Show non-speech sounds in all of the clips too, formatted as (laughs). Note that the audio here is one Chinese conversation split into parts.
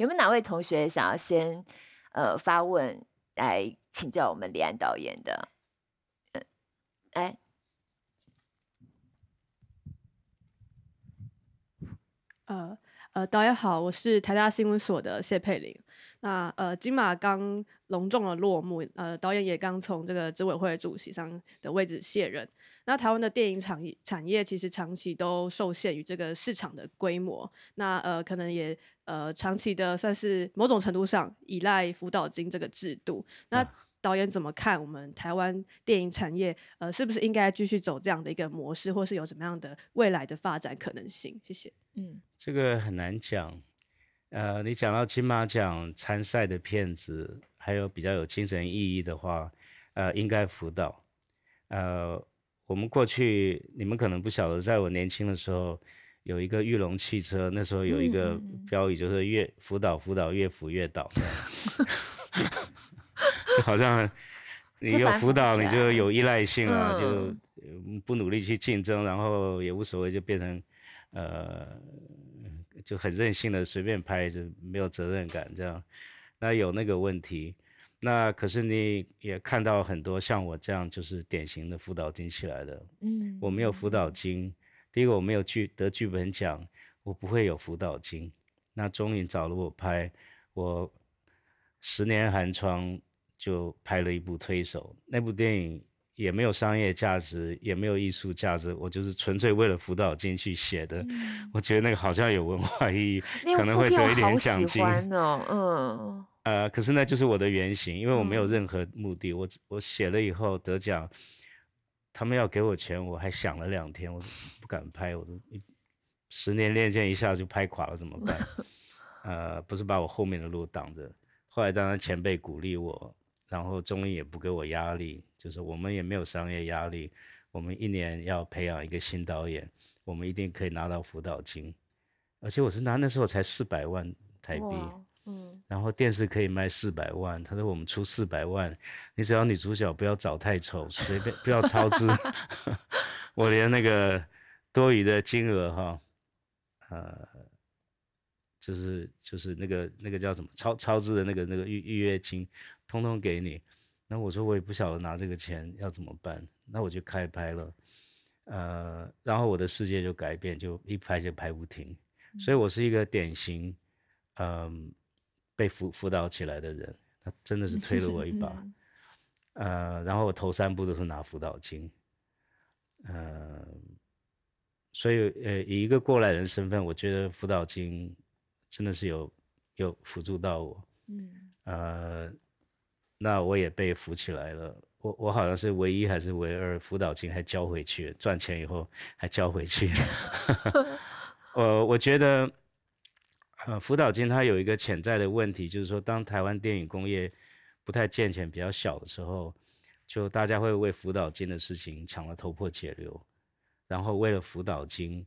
有没有哪位同学想要先，呃，发问来请教我们李安导演的？嗯，哎，呃，呃，导演好，我是台大新闻所的谢佩玲。那呃，金马刚。隆重的落幕，呃，导演也刚从这个执委会主席上的位置卸任。那台湾的电影厂产业其实长期都受限于这个市场的规模，那呃，可能也呃长期的算是某种程度上依赖辅导金这个制度。那导演怎么看我们台湾电影产业呃是不是应该继续走这样的一个模式，或是有什么样的未来的发展可能性？谢谢。嗯，这个很难讲。呃，你讲到金马奖参赛的片子。还有比较有精神意义的话，呃，应该辅导。呃，我们过去你们可能不晓得，在我年轻的时候，有一个玉龙汽车，那时候有一个标语，就是“越辅导辅导越辅越倒”，(laughs) 就好像 (laughs) 你有辅导，你就有依赖性啊，就不努力去竞争，然后也无所谓，就变成呃就很任性的随便拍，就没有责任感这样。那有那个问题，那可是你也看到很多像我这样就是典型的辅导金起来的，嗯，我没有辅导金。第一个我没有剧得剧本奖，我不会有辅导金。那中影找了我拍，我十年寒窗就拍了一部《推手》，那部电影也没有商业价值，也没有艺术价值，我就是纯粹为了辅导金去写的。我觉得那个好像有文化意义，可能会得一点奖金哦，嗯。呃，可是那就是我的原型，因为我没有任何目的。我我写了以后得奖，他们要给我钱，我还想了两天，我不敢拍，我说十年练剑一下就拍垮了怎么办？呃，不是把我后面的路挡着。后来当然前辈鼓励我，然后中医也不给我压力，就是我们也没有商业压力。我们一年要培养一个新导演，我们一定可以拿到辅导金，而且我是拿那时候才四百万台币。然后电视可以卖四百万，他说我们出四百万，你只要女主角不要找太丑，随便不要超支。(laughs) 我连那个多余的金额哈，呃，就是就是那个那个叫什么超超支的那个那个预预约金，通通给你。那我说我也不晓得拿这个钱要怎么办，那我就开拍了。呃，然后我的世界就改变，就一拍就拍不停。所以我是一个典型，嗯。被辅辅导起来的人，他真的是推了我一把，(laughs) 呃，然后我头三步都是拿辅导金，呃，所以呃以一个过来人身份，我觉得辅导金真的是有有辅助到我，嗯，呃，那我也被扶起来了，我我好像是唯一还是唯二辅导金还交回去，赚钱以后还交回去，(laughs) 我我觉得。呃，辅导金它有一个潜在的问题，就是说，当台湾电影工业不太健全、比较小的时候，就大家会为辅导金的事情抢了头破血流，然后为了辅导金，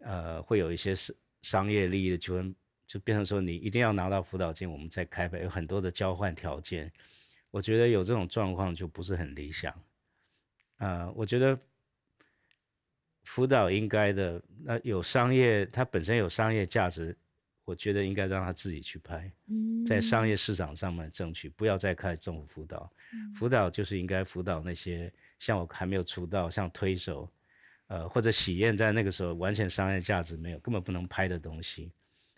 呃，会有一些商商业利益的纠纷，就变成说你一定要拿到辅导金，我们再开拍，有很多的交换条件。我觉得有这种状况就不是很理想。呃，我觉得辅导应该的，那有商业，它本身有商业价值。我觉得应该让他自己去拍，在商业市场上面争取，不要再开政府辅导。辅导就是应该辅导那些像我还没有出道，像推手，呃，或者喜宴，在那个时候完全商业价值没有，根本不能拍的东西。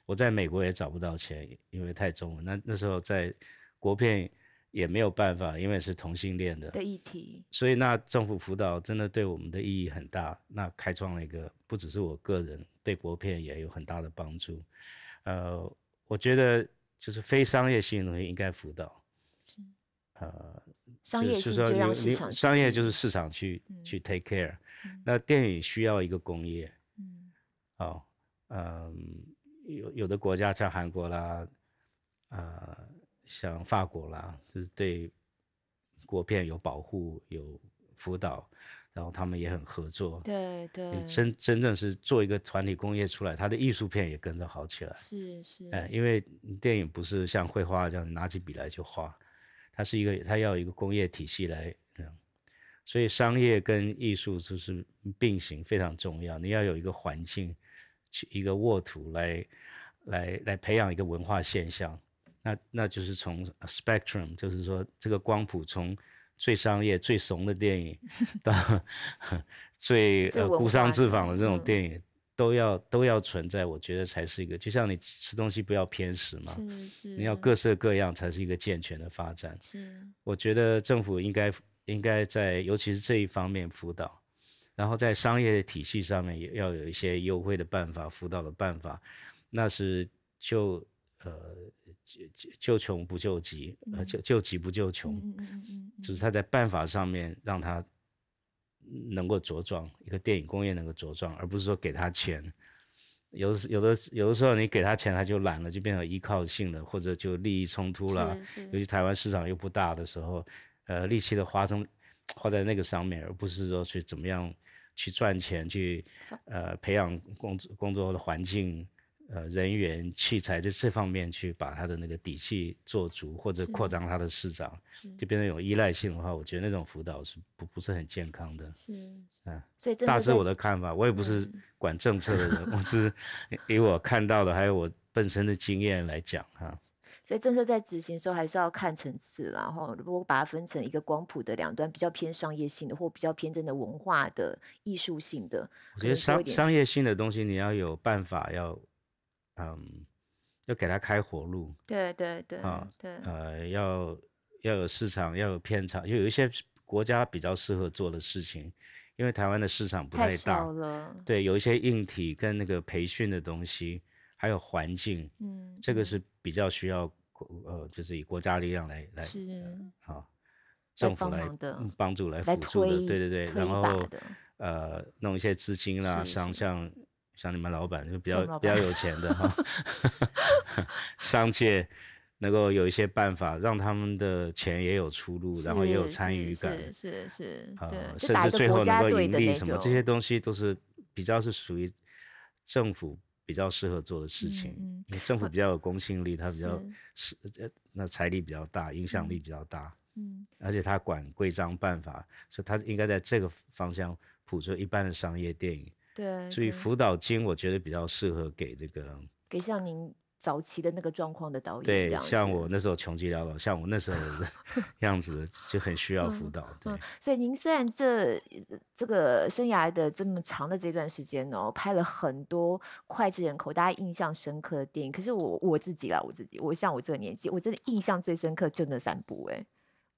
我在美国也找不到钱，因为太重了。那那时候在国片也没有办法，因为是同性恋的的议题。所以那政府辅导真的对我们的意义很大，那开创了一个不只是我个人对国片也有很大的帮助。呃，我觉得就是非商业性的东西应该辅导，是，呃，商业性就让市场，商业就是市场去去 take care。那电影需要一个工业，嗯，哦，嗯，有有的国家像韩国啦，呃，像法国啦，就是对国片有保护有辅导。然后他们也很合作，对对，真真正是做一个团体工业出来，他的艺术片也跟着好起来。是是，哎，因为电影不是像绘画这样拿起笔来就画，它是一个，它要一个工业体系来，所以商业跟艺术就是并行，非常重要。你要有一个环境，去一个沃土来，来来培养一个文化现象。那那就是从 spectrum，就是说这个光谱从。最商业、最怂的电影，(laughs) 到 (laughs) 最孤商自仿的这种电影，都要都要存在，我觉得才是一个。就像你吃东西不要偏食嘛，你要各色各样才是一个健全的发展。是，我觉得政府应该应该在，尤其是这一方面辅导，然后在商业体系上面也要有一些优惠的办法、辅导的办法，那是就。呃，救救救穷不救急，呃，救救急不救穷，就是他在办法上面让他能够茁壮，一个电影工业能够茁壮，而不是说给他钱。有有的有的时候你给他钱，他就懒了，就变成依靠性了，或者就利益冲突了。尤其台湾市场又不大的时候，呃，力气的花生花在那个上面，而不是说去怎么样去赚钱，去呃培养工作工作的环境。呃，人员、器材在这方面去把他的那个底气做足，或者扩张他的市场，就变成有依赖性的话，我觉得那种辅导是不不是很健康的。是啊，所以这大致我的看法。我也不是管政策的人，我只是以我看到的还有我本身的经验来讲哈。所以政策在执行的时候，还是要看层次，然后如果把它分成一个光谱的两端，比较偏商业性的，或比较偏真的文化的、艺术性的。我觉得商商业性的东西，你要有办法要。嗯，要给他开活路。对对对。啊，对，呃，要要有市场，要有片场，又有一些国家比较适合做的事情，因为台湾的市场不太大。太了。对，有一些硬体跟那个培训的东西，还有环境，嗯，这个是比较需要国呃，就是以国家力量来来是啊，政府来帮助来辅助的，对对对，然后呃，弄一些资金啦，像像。像你们老板就比较比较有钱的哈，(laughs) 商界能够有一些办法让他们的钱也有出路，然后也有参与感，是是，呃，甚至最后能够盈利什么这些东西都是比较是属于政府比较适合做的事情。嗯政府比较有公信力，它比较是呃那财力比较大，影响力比较大。嗯，而且它管规章办法，所以它应该在这个方向捕捉一般的商业电影。所以辅导金我觉得比较适合给这个，给像您早期的那个状况的导演，对，像我那时候穷极潦倒，像我那时候样子就很需要辅导，对。所以您虽然这这个生涯的这么长的这段时间哦，拍了很多脍炙人口、大家印象深刻的电影，可是我我自己啦，我自己，我像我这个年纪，我真的印象最深刻就那三部哎。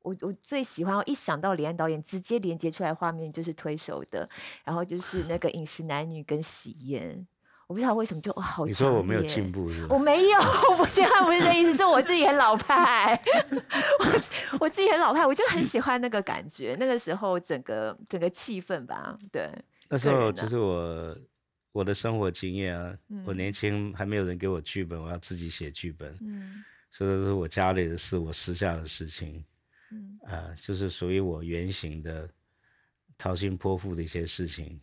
我我最喜欢，我一想到李安导演，直接连接出来的画面就是推手的，然后就是那个饮食男女跟喜宴。我不知道为什么就哦好，你说我没有进步是吗？我没有，(laughs) 我讲话不是这意思，就我自己很老派。(laughs) 我我自己很老派，我就很喜欢那个感觉，那个时候整个整个气氛吧，对。那时候就是我我的生活经验啊，我年轻还没有人给我剧本，我要自己写剧本，嗯，所以是我家里的事，我私下的事情。嗯，呃，就是属于我原型的掏心泼腹的一些事情，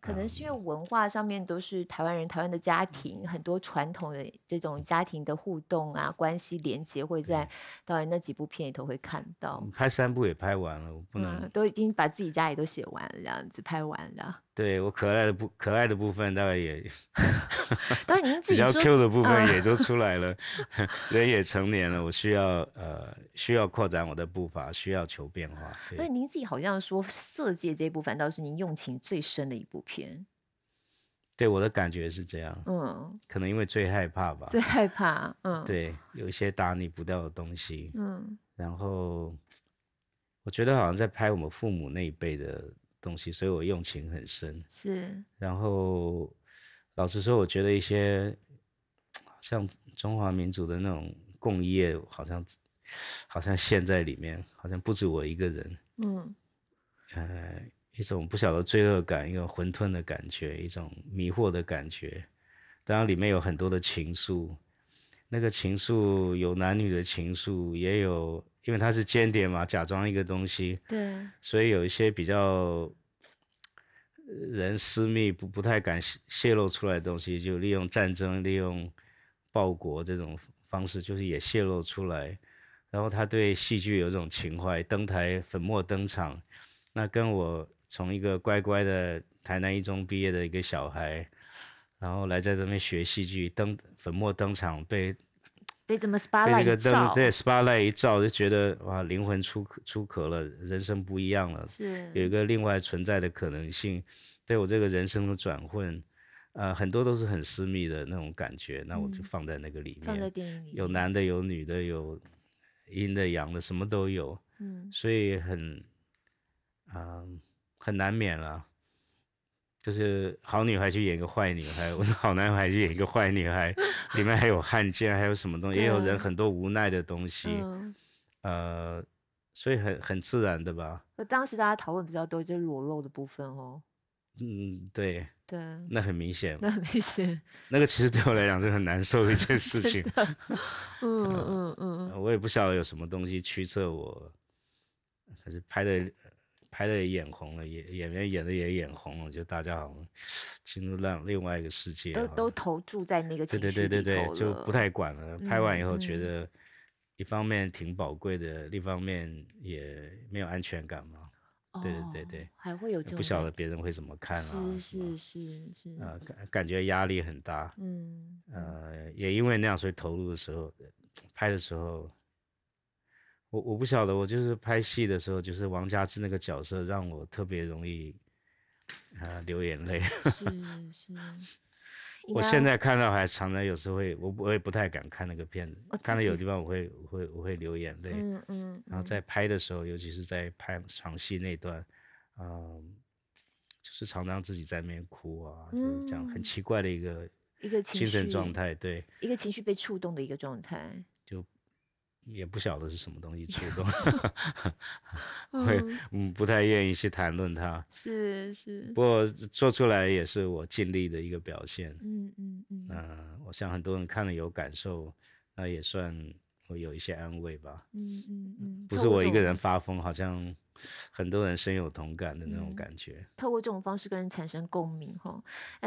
可能是因为文化上面都是台湾人，台湾的家庭很多传统的这种家庭的互动啊、关系连接，会在导演那几部片里头会看到。拍三部也拍完了，我不能都已经把自己家里都写完了，这样子拍完了。对我可爱的不可爱的部分，大概也，(laughs) 当然您自己说比较 Q 的部分也都出来了，(laughs) 人也成年了，我需要呃需要扩展我的步伐，需要求变化。那您自己好像说《色戒》这部分倒是您用情最深的一部片。对我的感觉是这样，嗯，可能因为最害怕吧。最害怕，嗯，(laughs) 对，有一些打你不掉的东西，嗯，然后我觉得好像在拍我们父母那一辈的。东西，所以我用情很深。是，然后，老实说，我觉得一些像中华民族的那种共业，好像好像陷在里面，好像不止我一个人。嗯，呃，一种不晓得罪恶感，一种混沌的感觉，一种迷惑的感觉。当然，里面有很多的情愫，那个情愫有男女的情愫，也有。因为他是间谍嘛，假装一个东西，对，所以有一些比较人私密不不太敢泄泄露出来的东西，就利用战争，利用报国这种方式，就是也泄露出来。然后他对戏剧有一种情怀，登台粉墨登场。那跟我从一个乖乖的台南一中毕业的一个小孩，然后来在这边学戏剧，登粉墨登场被。被怎么 SPA 一照，对 SPA 一照就觉得哇，灵魂出出壳了，人生不一样了，是有一个另外存在的可能性。对我这个人生的转换，呃，很多都是很私密的那种感觉，那我就放在那个里面，放在电影里，有男的，有女的，有阴的、阳的，什么都有，嗯，所以很，嗯，很难免了。就是好女孩去演一个坏女孩，我说好男孩去演一个坏女孩，里面还有汉奸，还有什么东西，也有人很多无奈的东西，呃，所以很很自然的吧。那当时大家讨论比较多，就是裸露的部分哦。嗯，对。对。那很明显。那很明显。那个其实对我来讲是很难受的一件事 (laughs) 情。嗯嗯嗯。我也不晓得有什么东西驱策我，还是拍的。拍的也眼红了，演演员演的也眼红了，就大家好像进入了另外一个世界，都都投注在那个情绪里头对，就不太管了。拍完以后，觉得一方面挺宝贵的，另一方面也没有安全感嘛。对对对对，还会有不晓得别人会怎么看啊？是是是是。啊，感感觉压力很大。嗯。呃，也因为那样，所以投入的时候，拍的时候。我我不晓得，我就是拍戏的时候，就是王家芝那个角色让我特别容易，啊流眼泪。是 (laughs) 是。我现在看到还常常有时候会，我我也不太敢看那个片子，看到有地方我会我会我会流眼泪。嗯嗯。然后在拍的时候，尤其是在拍长戏那段，嗯，就是常常自己在那边哭啊，就是这样很奇怪的一个一个精神状态，对，一个情绪被触动的一个状态。也不晓得是什么东西触动，(laughs) 会嗯不太愿意去谈论它。是是，不过做出来也是我尽力的一个表现。嗯嗯嗯。嗯，我想很多人看了有感受，那也算我有一些安慰吧。嗯嗯嗯。不是我一个人发疯，好像很多人深有同感的那种感觉。透过这种方式跟人产生共鸣，哈。